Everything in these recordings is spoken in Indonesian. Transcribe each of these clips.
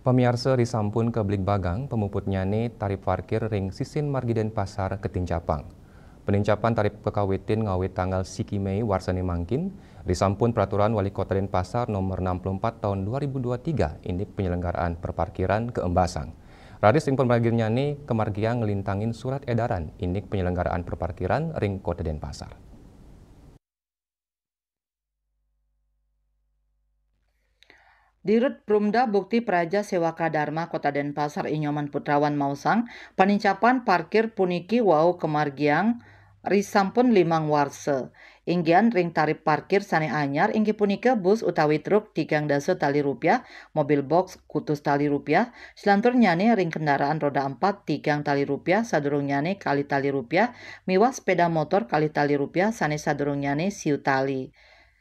Pemirsa risampun ke Blik Bagang, pemuput nyane tarif parkir ring sisin margiden pasar ketincapang. Penincapan tarif kekawitin ngawit tanggal siki Mei warsani mangkin, risampun peraturan wali kota Denpasar nomor 64 tahun 2023 ini penyelenggaraan perparkiran keembasang. Radis ring pemargir nyane kemargia ngelintangin surat edaran ini penyelenggaraan perparkiran ring kota Denpasar. Dirut Prumda Bukti Praja Sewaka Dharma Kota Denpasar Inyoman Putrawan Mausang, penincapan parkir puniki wau kemargiang risampun limang warse. Inggian ring tarif parkir sane anyar inggi punika bus utawi truk tigang daso tali rupiah, mobil box kutus tali rupiah, selantur nyane ring kendaraan roda empat tigang tali rupiah, sadurung nyane kali tali rupiah, miwas sepeda motor kali tali rupiah, sane sadurung nyane siu tali.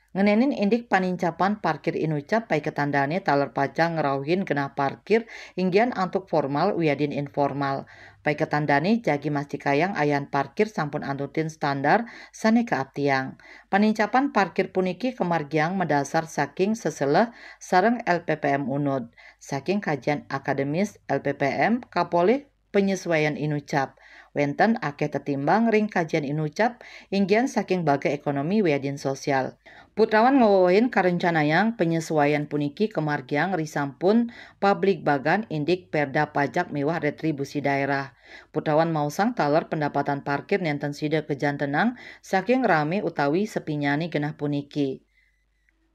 Ngenenin indik panincapan parkir inucap pai ketandane taler pajang ngerauhin kena parkir inggian antuk formal uyadin informal. Pai ketandane jagi masih kayang ayan parkir sampun antutin standar sane aptiang. Panincapan parkir puniki kemargiang mendasar saking seseleh sareng LPPM Unud. Saking kajian akademis LPPM kapoleh penyesuaian inucap. Wenten akeh tetimbang ring kajian inucap inggian saking bagai ekonomi wedin sosial. Putrawan karencana yang penyesuaian puniki kemargiang risampun publik bagan indik perda pajak mewah retribusi daerah. Putrawan mausang taler pendapatan parkir nenten sida tenang saking rame utawi sepinyani genah puniki.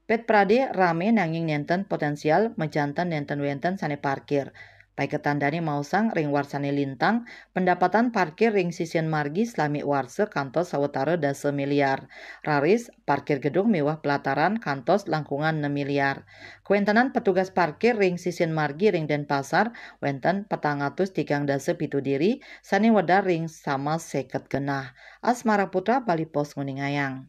Pet Prade rame nanging nenten potensial mejantan nenten wenten sane parkir ketandani mausang ring warsane lintang, pendapatan parkir ring sisian margi slami warse kantos sawetara Dasa miliar. Raris, parkir gedung mewah pelataran kantos langkungan 6 miliar. Kuentanan petugas parkir ring sisian margi ring Denpasar, wenten petangatus Digang Dasa pitu diri, sani wedar ring sama seket genah. Asmara Putra Bali Pos Nguningayang.